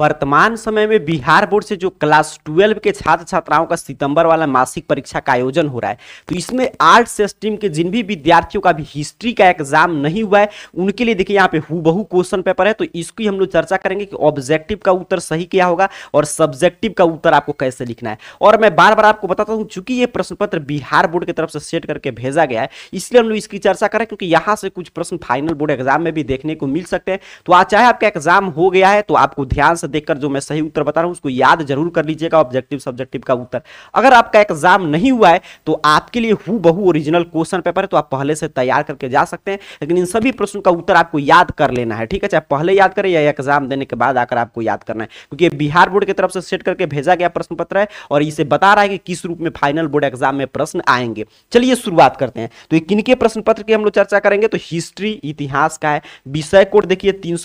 वर्तमान समय में बिहार बोर्ड से जो क्लास ट्वेल्व के छात्र छात्राओं का सितंबर वाला मासिक परीक्षा का आयोजन हो रहा है तो इसमें आर्ट्स स्ट्रीम के जिन भी विद्यार्थियों का भी हिस्ट्री का एग्जाम नहीं हुआ है उनके लिए देखिए यहाँ पे हु क्वेश्चन पेपर है तो इसकी हम लोग चर्चा करेंगे कि ऑब्जेक्टिव का उत्तर सही क्या होगा और सब्जेक्टिव का उत्तर आपको कैसे लिखना है और मैं बार बार आपको बताता हूँ चूंकि ये प्रश्न पत्र बिहार बोर्ड की तरफ से सेट करके भेजा गया है इसलिए हम लोग इसकी चर्चा करें क्योंकि यहाँ से कुछ प्रश्न फाइनल बोर्ड एग्जाम में भी देखने को मिल सकते हैं तो आज चाहे आपका एग्जाम हो गया है तो आपको ध्यान से से देखकर जो मैं सही उत्तर बता रहा हूं उसको याद जरूर कर लीजिएगा ऑब्जेक्टिव सब्जेक्टिव का उत्तर अगर आपका एग्जाम नहीं हुआ है तो आपके लिए हु बहु ओरिजिनल क्वेश्चन पेपर है तो आप पहले से तैयार करके जा सकते हैं लेकिन इन सभी प्रश्नों का उत्तर आपको याद कर लेना है ठीक है चाहे पहले याद करें या एग्जाम देने के बाद आकर आपको याद करना है क्योंकि बिहार बोर्ड की तरफ से सेट करके भेजा गया प्रश्न पत्र है और इसे बता रहा है कि किस रूप में फाइनल बोर्ड एग्जाम में प्रश्न आएंगे चलिए शुरुआत करते हैं तो किन के प्रश्न पत्र की हम लोग चर्चा करेंगे तो हिस्ट्री इतिहास का है विषय कोड देखिए तीन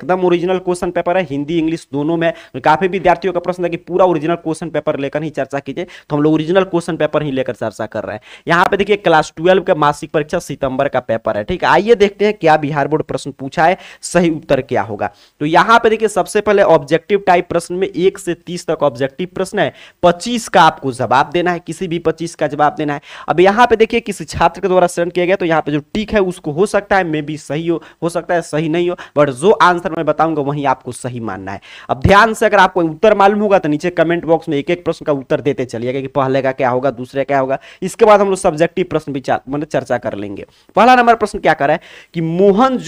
एकदम ओरिजिनल क्वेश्चन पेपर है हिंदी इंग्लिश इंग्लिश दोनों में काफ़ी विद्यार्थियों का प्रश्न था कि पूरा ओरिजिनल क्वेश्चन पेपर लेकर ही चर्चा कीजिए तो हम लोग ओरिजिनल क्वेश्चन पेपर ही लेकर चर्चा कर रहे हैं यहाँ पे देखिए क्लास ट्वेल्व का मासिक परीक्षा सितंबर का पेपर है ठीक है आइए देखते हैं क्या बिहार बोर्ड प्रश्न पूछा है सही उत्तर क्या होगा तो यहाँ पे देखिए सबसे पहले ऑब्जेक्टिव टाइप प्रश्न में एक से तीस तक ऑब्जेक्टिव प्रश्न है पच्चीस का आपको जवाब देना है किसी भी पच्चीस का जवाब देना है अब यहाँ पे देखिए किसी छात्र के द्वारा सेंड किया गया तो यहाँ पे जो टिक है उसको हो सकता है मे बी सही हो हो सकता है सही नहीं हो बट जो आंसर मैं बताऊंगा वही आपको सही मानना है अब ध्यान से अगर आपको उत्तर मालूम होगा तो नीचे कमेंट बॉक्स में एक एक प्रश्न का उत्तर देते चलिएगा कि पहले का क्या होगा दूसरे क्या होगा इसके बाद हम लोग सब्जेक्टिव प्रश्न भी मतलब चर्चा कर लेंगे पहला नंबर प्रश्न क्या कर है कि मोहन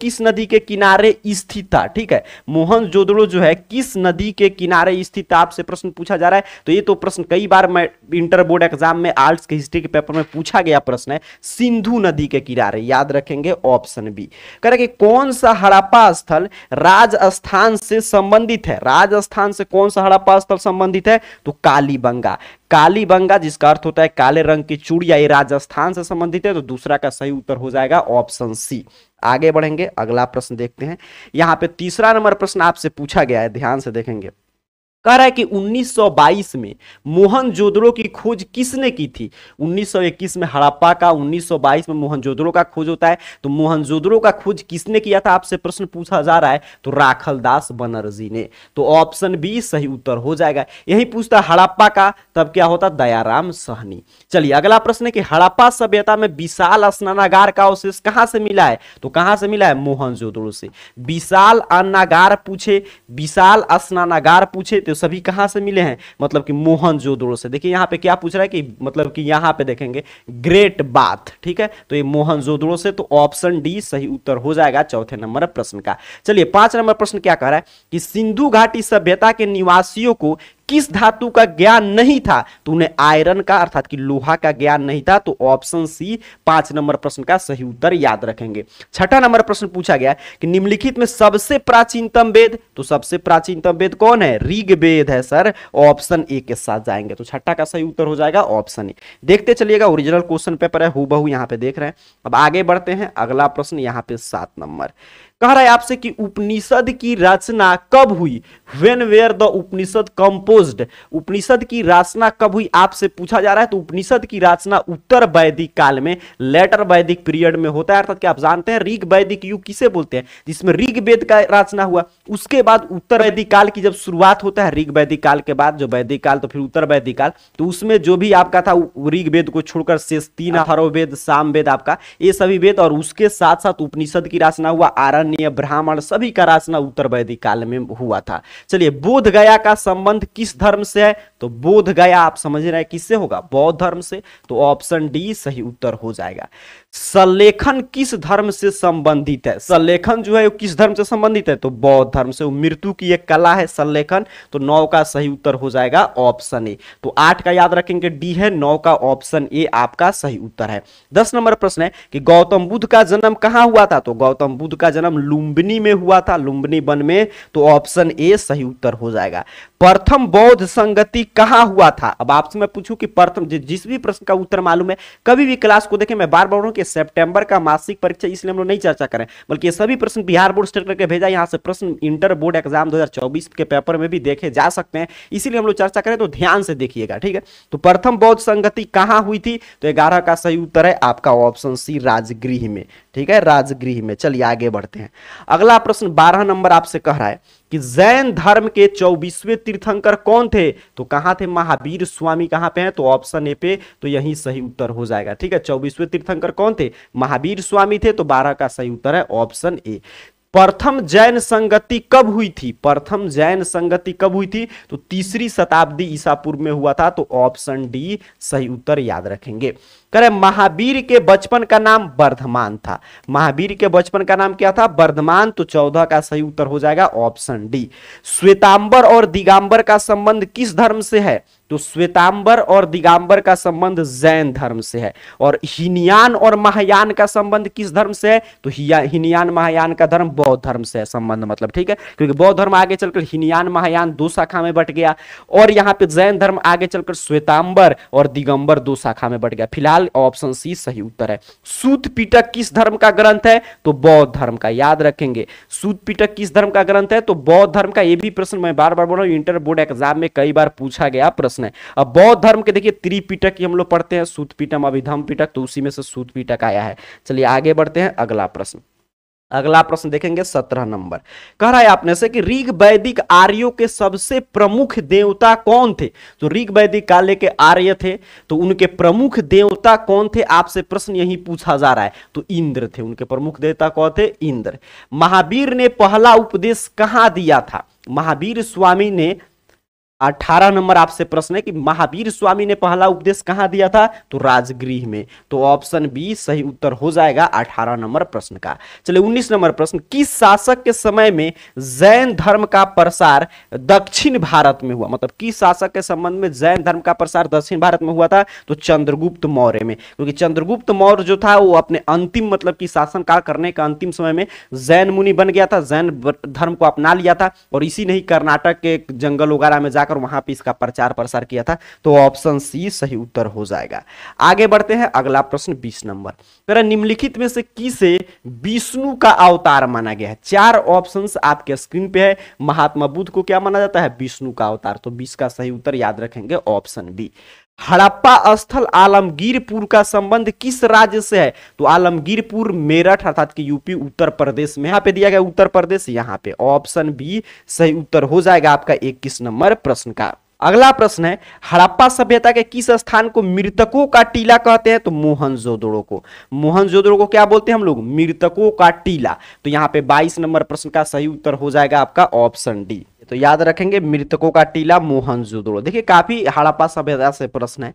किस नदी के किनारे स्थित था ठीक है मोहन जो है किस नदी के किनारे स्थित था आपसे प्रश्न पूछा जा रहा है तो ये तो प्रश्न कई बार मैं इंटर बोर्ड एग्जाम में आर्ट्स के हिस्ट्री के पेपर में पूछा गया प्रश्न है सिंधु नदी के किनारे याद रखेंगे ऑप्शन बी कह कि कौन सा हड़प्पा स्थल राजस्थान से सम संबंधित है राजस्थान से कौन सा हड़प्पा स्थल संबंधित है तो कालीबंगा कालीबंगा जिसका अर्थ होता है काले रंग की चूड़िया ये राजस्थान से संबंधित है तो दूसरा का सही उत्तर हो जाएगा ऑप्शन सी आगे बढ़ेंगे अगला प्रश्न देखते हैं यहाँ पे तीसरा नंबर प्रश्न आपसे पूछा गया है ध्यान से देखेंगे कह रहा है कि 1922 में मोहन जोदड़ो की खोज किसने की थी 1921 में हड़प्पा का 1922 में मोहन जोदड़ो का खोज होता है तो मोहन जोदड़ो का खोज किसने किया था आपसे प्रश्न पूछा जा रहा है तो राखल दास बनर्जी ने तो ऑप्शन बी सही उत्तर हो जाएगा यही पूछता हड़प्पा का तब क्या होता दयाराम सहनी चलिए अगला प्रश्न है कि हड़प्पा सभ्यता में विशाल स्नानागार का अवशेष कहां से मिला है तो कहां से मिला है मोहन से विशाल अन्नागार पूछे विशाल स्नानागार पूछे तो तो सभी कहाँ से मिले हैं मतलब कि मोहन से देखिए यहाँ पे क्या पूछ रहा है कि मतलब कि यहाँ पे देखेंगे ग्रेट बाथ ठीक है तो ये मोहन से तो ऑप्शन डी सही उत्तर हो जाएगा चौथे नंबर प्रश्न का चलिए पांच नंबर प्रश्न क्या कह रहा है कि सिंधु घाटी सभ्यता के निवासियों को किस धातु का ज्ञान नहीं था तो उन्हें आयरन का अर्थात कि लोहा का ज्ञान नहीं था तो ऑप्शन सी पांच नंबर प्रश्न का सही उत्तर याद रखेंगे छठा नंबर प्रश्न पूछा गया कि निम्नलिखित में सबसे प्राचीनतम वेद तो सबसे प्राचीनतम वेद कौन है ऋग वेद है सर ऑप्शन ए के साथ जाएंगे तो छठा का सही उत्तर हो जाएगा ऑप्शन ए देखते चलिएगा ओरिजिनल क्वेश्चन पेपर है हु बहू यहाँ पे देख रहे हैं अब आगे बढ़ते हैं अगला प्रश्न यहां पर सात नंबर कह रहा है आपसे कि उपनिषद की रचना कब हुई when were the Upanishad compose Upanishad की रचना कब हुई आपसे पूछा जा रहा है तो उपनिषद की रचना उत्तर वैदिक काल में लेटर वैदिक पीरियड में होता है अर्थात क्या आप जानते हैं ऋग वैदिक युग किसे बोलते हैं जिसमें ऋग वेद का रचना हुआ उसके बाद उत्तर वैदिक काल की जब शुरुआत होता है ऋग वैदिक काल के बाद जो वैदिक काल तो फिर उत्तर वैदिक काल तो उसमें जो भी आपका था ऋग वेद को छोड़कर शेष तीन हरोवेद साम वेद आपका ये सभी वेद और उसके साथ साथ उपनिषद की रचना हुआ आरण अन्य ब्राह्मण सभी का रचना उत्तर वैदिक काल में हुआ था चलिए बोध गया का संबंध किस धर्म से है तो बोध गया आप समझ रहे हैं किससे होगा बौद्ध धर्म से तो ऑप्शन डी सही उत्तर हो जाएगा सलेखन किस धर्म से संबंधित है सलेखन जो है वो किस धर्म से संबंधित है तो बौद्ध धर्म से मृत्यु की एक कला है सलेखन तो नौ का सही उत्तर हो जाएगा ऑप्शन ए तो आठ का याद रखेंगे डी है नौ का ऑप्शन ए आपका सही उत्तर है दस नंबर प्रश्न है कि गौतम बुद्ध का जन्म कहां हुआ था तो गौतम बुद्ध का जन्म लुम्बिनी में हुआ था लुम्बिनी वन में तो ऑप्शन ए सही उत्तर हो जाएगा प्रथम बौद्ध संगति कहाँ हुआ था अब आपसे मैं पूछूं कि प्रथम जिस भी प्रश्न का उत्तर मालूम है कभी भी क्लास को देखें मैं बार बार कि सितंबर का मासिक परीक्षा इसलिए हम लोग नहीं चर्चा करें बल्कि ये सभी प्रश्न बिहार बोर्ड स्टेट करके भेजा यहाँ से प्रश्न इंटर बोर्ड एग्जाम 2024 के पेपर में भी देखे जा सकते हैं इसीलिए हम लोग चर्चा करें तो ध्यान से देखिएगा ठीक है तो प्रथम बौद्ध संगति कहाँ हुई थी तो ग्यारह का सही उत्तर है आपका ऑप्शन सी राजगृह में ठीक है राजगृह में चलिए आगे बढ़ते हैं अगला प्रश्न बारह नंबर आपसे कह रहा है कि जैन धर्म के चौबीसवें तीर्थंकर कौन थे तो कहां थे महावीर स्वामी कहां पे हैं तो ऑप्शन ए पे तो यही सही उत्तर हो जाएगा ठीक है चौबीसवें तीर्थंकर कौन थे महावीर स्वामी थे तो बारह का सही उत्तर है ऑप्शन ए प्रथम जैन संगति कब हुई थी प्रथम जैन संगति कब हुई थी तो तीसरी शताब्दी ईसा पूर्व में हुआ था तो ऑप्शन डी सही उत्तर याद रखेंगे करे महावीर के बचपन का नाम वर्धमान था महावीर के बचपन का नाम क्या था वर्धमान तो चौदह का सही उत्तर हो जाएगा ऑप्शन डी श्वेतांबर और दिगंबर का संबंध किस धर्म से है तो श्वेतांबर और दिगंबर का संबंध जैन धर्म से है और हिनयान और महायान का संबंध किस धर्म से है तो हिनयान महायान का धर्म बौद्ध धर्म से है संबंध मतलब ठीक है क्योंकि बौद्ध धर्म आगे चलकर हिनयान महायान दो शाखा में बट गया और यहाँ पे जैन धर्म आगे चलकर श्वेतांबर और दिगंबर दो शाखा में बट गया फिलहाल फिलहाल ऑप्शन सी सही उत्तर है सूत पीटक किस धर्म का ग्रंथ है तो बौद्ध धर्म का याद रखेंगे सूत पीटक किस धर्म का ग्रंथ है तो बौद्ध धर्म का यह भी प्रश्न मैं बार बार बोल रहा हूं इंटर बोर्ड एग्जाम में कई बार पूछा गया प्रश्न है अब बौद्ध धर्म के देखिए त्रिपिटक हम लोग पढ़ते हैं सूत पीटम अभिधम पीटक तो उसी में से सूत पिटक आया है चलिए आगे बढ़ते हैं अगला प्रश्न अगला प्रश्न देखेंगे सत्रह नंबर कह रहा है आपने से कि ऋग वैदिक आर्यो के सबसे प्रमुख देवता कौन थे तो ऋग वैदिक काले के आर्य थे तो उनके प्रमुख देवता कौन थे आपसे प्रश्न यही पूछा जा रहा है तो इंद्र थे उनके प्रमुख देवता कौन थे इंद्र महावीर ने पहला उपदेश कहाँ दिया था महावीर स्वामी ने अठारह नंबर आपसे प्रश्न है कि महावीर स्वामी ने पहला उपदेश कहाँ दिया था तो राजगृह में तो ऑप्शन बी सही उत्तर हो जाएगा अठारह नंबर प्रश्न का चलिए उन्नीस नंबर प्रश्न किस शासक के समय में जैन धर्म का प्रसार दक्षिण भारत में हुआ मतलब किस शासक के संबंध में जैन धर्म का प्रसार दक्षिण भारत में हुआ था तो चंद्रगुप्त मौर्य में क्योंकि चंद्रगुप्त मौर्य जो था वो अपने अंतिम मतलब की शासन काल करने का अंतिम समय में जैन मुनि बन गया था जैन धर्म को अपना लिया था और इसी नहीं कर्नाटक के जंगल वगैरह में जाकर जाकर वहां पे इसका प्रचार प्रसार किया था तो ऑप्शन सी सही उत्तर हो जाएगा आगे बढ़ते हैं अगला प्रश्न बीस नंबर मेरा निम्नलिखित में से किसे विष्णु का अवतार माना गया है चार ऑप्शन आपके स्क्रीन पे है महात्मा बुद्ध को क्या माना जाता है विष्णु का अवतार तो बीस का सही उत्तर याद रखेंगे ऑप्शन बी हड़प्पा स्थल आलमगीरपुर का संबंध किस राज्य से है तो आलमगीरपुर मेरठ अर्थात कि यूपी उत्तर प्रदेश में यहाँ पे दिया गया उत्तर प्रदेश यहाँ पे ऑप्शन बी सही उत्तर हो जाएगा आपका इक्कीस नंबर प्रश्न का अगला प्रश्न है हड़प्पा सभ्यता के किस स्थान को मृतकों का टीला कहते हैं तो मोहनजोदड़ो को मोहनजोदड़ो को क्या बोलते हैं हम लोग मृतकों का टीला तो यहाँ पे 22 नंबर प्रश्न का सही उत्तर हो जाएगा आपका ऑप्शन डी तो याद रखेंगे मृतकों का टीला मोहनजोदड़ो देखिए काफी हड़प्पा सभ्यता से प्रश्न है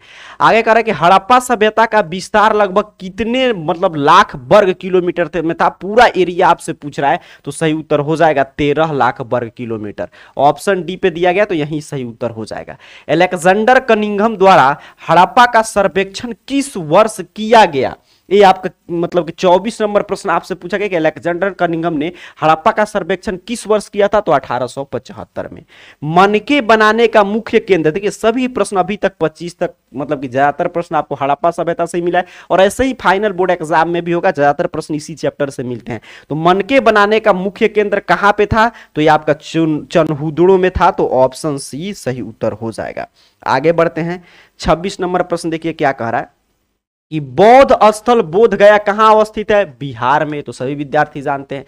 आगे कह रहे हैं कि हड़प्पा सभ्यता का विस्तार लगभग कितने मतलब लाख वर्ग किलोमीटर में था पूरा एरिया आपसे पूछ रहा है तो सही उत्तर हो जाएगा तेरह लाख वर्ग किलोमीटर ऑप्शन डी पे दिया गया तो यही सही उत्तर हो जाएगा एलेक्जेंडर कनिंगम द्वारा हड़प्पा का सर्वेक्षण किस वर्ष किया गया ये आपका मतलब कि 24 नंबर प्रश्न आपसे पूछा गया कि अलेक्जेंडर कनिंगम ने हड़प्पा का सर्वेक्षण किस वर्ष किया था तो अठारह में मनके बनाने का मुख्य केंद्र देखिए सभी प्रश्न अभी तक 25 तक मतलब कि ज्यादातर प्रश्न आपको हड़प्पा सभ्यता से मिला है और ऐसे ही फाइनल बोर्ड एग्जाम में भी होगा ज्यादातर प्रश्न इसी चैप्टर से मिलते हैं तो मनके बनाने का मुख्य केंद्र कहाँ पे था तो ये आपका चनहुदड़ो में था तो ऑप्शन सी सही उत्तर हो जाएगा आगे बढ़ते हैं छब्बीस नंबर प्रश्न देखिए क्या कह रहा है कि बौद्ध स्थल बोध गया कहाँ अवस्थित है बिहार में तो सभी विद्यार्थी जानते हैं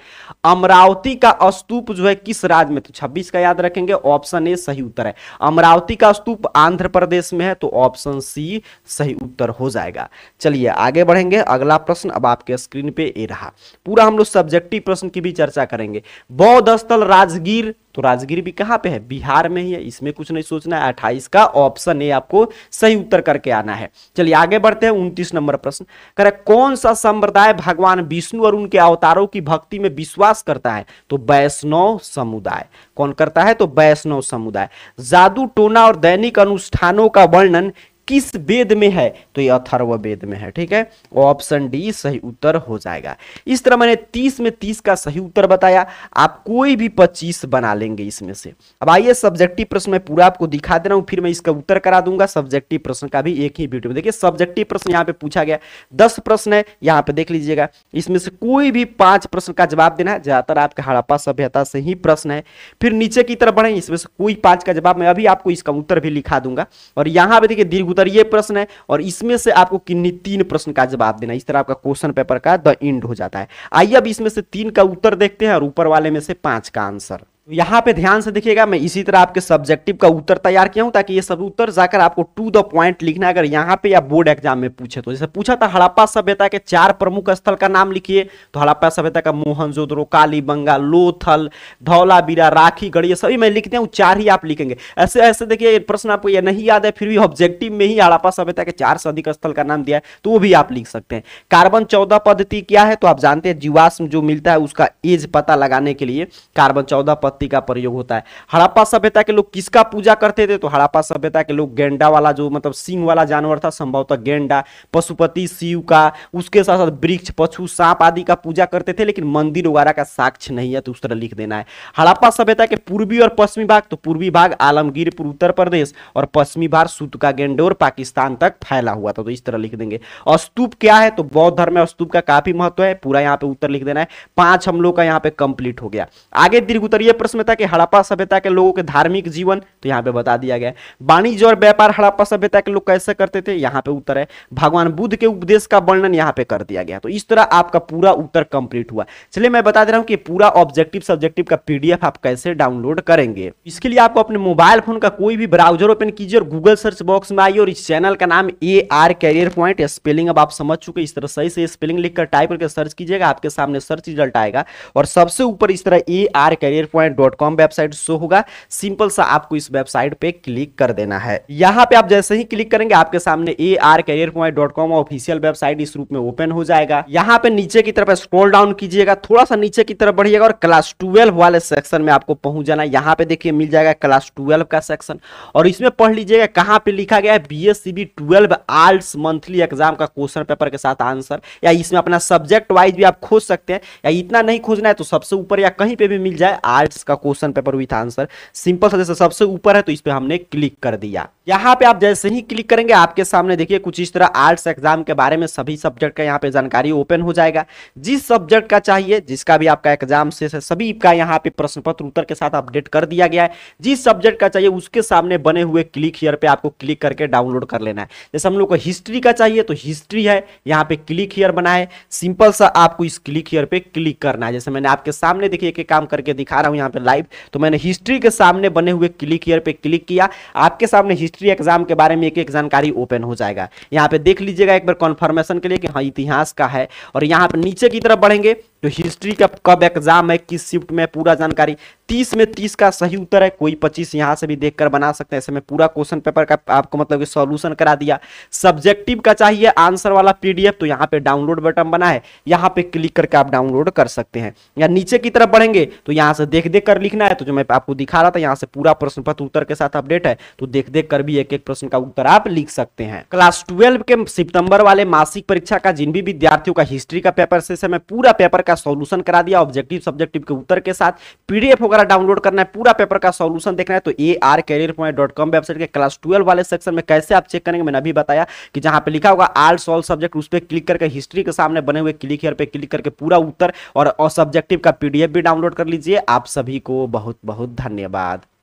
अमरावती का स्तूप जो है किस राज्य में तो 26 का याद रखेंगे ऑप्शन ए सही उत्तर है अमरावती का स्तूप आंध्र प्रदेश में है तो ऑप्शन सी सही उत्तर हो जाएगा चलिए आगे बढ़ेंगे अगला प्रश्न अब आपके स्क्रीन पे ए रहा पूरा हम लोग सब्जेक्टिव प्रश्न की भी चर्चा करेंगे बौद्ध स्थल राजगीर तो राजगीर भी कहां पे है बिहार में ही है इसमें कुछ नहीं सोचना है 28 का ऑप्शन ए आपको सही उत्तर करके आना है चलिए आगे बढ़ते हैं उनतीस नंबर प्रश्न करे कौन सा संप्रदाय भगवान विष्णु और उनके अवतारों की भक्ति में विश्वास करता है तो वैष्णव समुदाय कौन करता है तो वैष्णव समुदाय जादू टोना और दैनिक अनुष्ठानों का वर्णन किस वेद में है तो ये अथर्व वेद में है ठीक है ऑप्शन डी सही उत्तर हो जाएगा इस तरह मैंने तीस में तीस का सही उत्तर बताया आप कोई भी पच्चीस बना लेंगे इसमें से अब आइए सब्जेक्टिव प्रश्न मैं पूरा आपको दिखा दे रहा हूँ फिर मैं इसका उत्तर करा दूंगा सब्जेक्टिव प्रश्न का भी एक ही वीडियो में देखिए सब्जेक्टिव प्रश्न यहाँ पे पूछा गया दस प्रश्न है यहाँ पे देख लीजिएगा इसमें से कोई भी पांच प्रश्न का जवाब देना है ज्यादातर आपके हड़प्पा सभ्यता से ही प्रश्न है फिर नीचे की तरफ बढ़े इसमें से कोई पांच का जवाब मैं अभी आपको इसका उत्तर भी लिखा दूंगा और यहाँ पे देखिए दीर्घ उत्तर ये प्रश्न है और इसमें से आपको किन्नी तीन प्रश्न का जवाब देना इस तरह आपका क्वेश्चन पेपर का द इंड हो जाता है आइए अब इसमें से तीन का उत्तर देखते हैं और ऊपर वाले में से पांच का आंसर यहाँ पे ध्यान से देखिएगा मैं इसी तरह आपके सब्जेक्टिव का उत्तर तैयार किया हूँ ताकि ये सब उत्तर जाकर आपको टू द पॉइंट लिखना अगर यहाँ पे या बोर्ड एग्जाम में पूछे तो जैसे पूछा था हड़प्पा सभ्यता के चार प्रमुख स्थल का नाम लिखिए तो हड़प्पा सभ्यता का काली कालीबंगा लोथल धौलाबीरा राखी ये सभी मैं लिखते हूँ चार ही आप लिखेंगे ऐसे ऐसे देखिए प्रश्न आपको यह नहीं याद है फिर भी ऑब्जेक्टिव में ही हड़प्पा सभ्यता के चार से अधिक स्थल का नाम दिया है तो वो भी आप लिख सकते हैं कार्बन चौदह पद्धति क्या है तो आप जानते हैं जीवाश्म जो मिलता है उसका एज पता लगाने के लिए कार्बन चौदह पत्ती का प्रयोग होता है हड़प्पा सभ्यता के लोग किसका पूजा करते थे तो हड़प्पा सभ्यता के लोग गेंडा वाला जो मतलब सिंह वाला जानवर था संभवतः गेंडा पशुपति शिव का उसके साथ साथ वृक्ष पशु सांप आदि का पूजा करते थे लेकिन मंदिर वगैरह का साक्ष्य नहीं है तो उस तरह लिख देना है हड़प्पा सभ्यता के पूर्वी और पश्चिमी भाग तो पूर्वी भाग आलमगीरपुर उत्तर प्रदेश और पश्चिमी भाग का गेंडोर पाकिस्तान तक फैला हुआ था तो इस तरह लिख देंगे अस्तूप क्या है तो बौद्ध धर्म और स्तूप का काफी महत्व है पूरा यहाँ पे उत्तर लिख देना है पांच हम लोग का यहाँ पे कंप्लीट हो गया आगे दीर्घ उत्तरीय प्रश्न में था कि हड़प्पा सभ्यता के लोगों के धार्मिक जीवन तो यहाँ पे बता दिया गया वाणिज्य और व्यापार हड़प्पा सभ्यता के लोग कैसे करते थे यहाँ पे उत्तर है भगवान बुद्ध के उपदेश का वर्णन यहाँ पे कर दिया गया तो इस तरह आपका पूरा उत्तर कंप्लीट हुआ चलिए मैं बता दे रहा हूँ कि पूरा ऑब्जेक्टिव सब्जेक्टिव का पीडीएफ आप कैसे डाउनलोड करेंगे इसके लिए आपको अपने मोबाइल फोन का कोई भी ब्राउजर ओपन कीजिए और गूगल सर्च बॉक्स में आइए और इस चैनल का नाम A R career point spelling अब आप समझ चुके इस तरह सही से स्पेलिंग लिखकर टाइप करके सर्च कीजिएगा आपके सामने सर्च रिजल्ट आएगा और सबसे ऊपर इस तरह A R career point dot com website show होगा सिंपल सा आपको इस वेबसाइट पे क्लिक कर देना है यहाँ पे आप जैसे ही क्लिक करेंगे आपके सामने A R career point dot com official website इस रूप में ओपन हो जाएगा यहाँ पे नीचे की तरफ स्क्रोल डाउन कीजिएगा थोड़ा सा नीचे की तरफ बढ़िएगा और क्लास ट्वेल्व वाले सेक्शन में आपको पहुंच जाना यहाँ पे देखिए मिल जाएगा क्लास ट्वेल्व का सेक्शन और इसमें पढ़ लीजिएगा कहाँ पे लिखा गया है B S C B twelve arts monthly exam का क्वेश्चन पेपर के साथ आंसर या इसमें अपना सब्जेक्ट वाइज भी आप खोज सकते हैं या इतना नहीं खोजना है तो सबसे ऊपर या कहीं पे भी मिल जाए आर्ट्स इसका क्वेश्चन पेपर हुई था आंसर सिंपल सा जैसे सबसे ऊपर है तो इस पर हमने क्लिक कर दिया यहाँ पे आप जैसे ही क्लिक करेंगे आपके सामने देखिए कुछ इस तरह आर्ट्स एग्जाम के बारे में सभी सब्जेक्ट का यहाँ पे जानकारी ओपन हो जाएगा जिस सब्जेक्ट का चाहिए जिसका भी आपका एग्जाम से सभी का यहाँ पे प्रश्न पत्र उत्तर के साथ अपडेट कर दिया गया है जिस सब्जेक्ट का चाहिए उसके सामने बने हुए क्लिक हियर पे आपको क्लिक करके डाउनलोड कर लेना है जैसे हम लोग को हिस्ट्री का चाहिए तो हिस्ट्री है यहाँ पे क्लिक हियर बना है सिंपल सा आपको इस क्लिक हियर पे क्लिक करना है जैसे मैंने आपके सामने देखिए एक काम करके दिखा रहा हूँ यहाँ पे लाइव तो मैंने हिस्ट्री के सामने बने हुए क्लिक ईयर पे क्लिक किया आपके सामने हिस्ट्री एग्जाम के बारे में एक एक जानकारी ओपन हो जाएगा यहाँ पे देख लीजिएगा एक बार कॉन्फर्मेशन के लिए कि हाँ इतिहास का है और यहाँ पे नीचे की तरफ बढ़ेंगे तो हिस्ट्री का कब एग्जाम है किस शिफ्ट में पूरा जानकारी तीस में तीस का सही उत्तर है कोई पच्चीस यहाँ से भी देखकर बना सकते हैं ऐसे में पूरा क्वेश्चन पेपर का आपको मतलब कि सॉल्यूशन करा दिया सब्जेक्टिव का चाहिए आंसर वाला पीडीएफ तो यहाँ पे डाउनलोड बटन बना है यहाँ पे क्लिक करके आप डाउनलोड कर सकते हैं या नीचे की तरफ बढ़ेंगे तो यहाँ से देख देख कर लिखना है तो जो मैं आपको दिखा रहा था यहाँ से पूरा प्रश्न पत्र उत्तर के साथ अपडेट है तो देख देख कर भी एक एक प्रश्न का उत्तर आप लिख सकते हैं क्लास ट्वेल्व के सितंबर वाले मासिक परीक्षा का जिन भी विद्यार्थियों का हिस्ट्री का पेपर से समय पूरा पेपर का सोल्यूशन करा दिया ऑब्जेक्टिव सब्जेक्टिव के उत्तर के साथ पीडीएफ वगैरह डाउनलोड करना है पूरा पेपर का सोल्यूशन देखना है तो A R career point dot com website के क्लास ट्वेल्व वाले सेक्शन में कैसे आप चेक करेंगे मैंने अभी बताया कि जहां पर लिखा होगा आल सॉल्व सब्जेक्ट उस पर क्लिक करके हिस्ट्री के सामने बने हुए क्लिक हेयर पर क्लिक करके पूरा उत्तर और सब्जेक्टिव का पीडीएफ भी डाउनलोड कर लीजिए आप सभी को बहुत बहुत धन्यवाद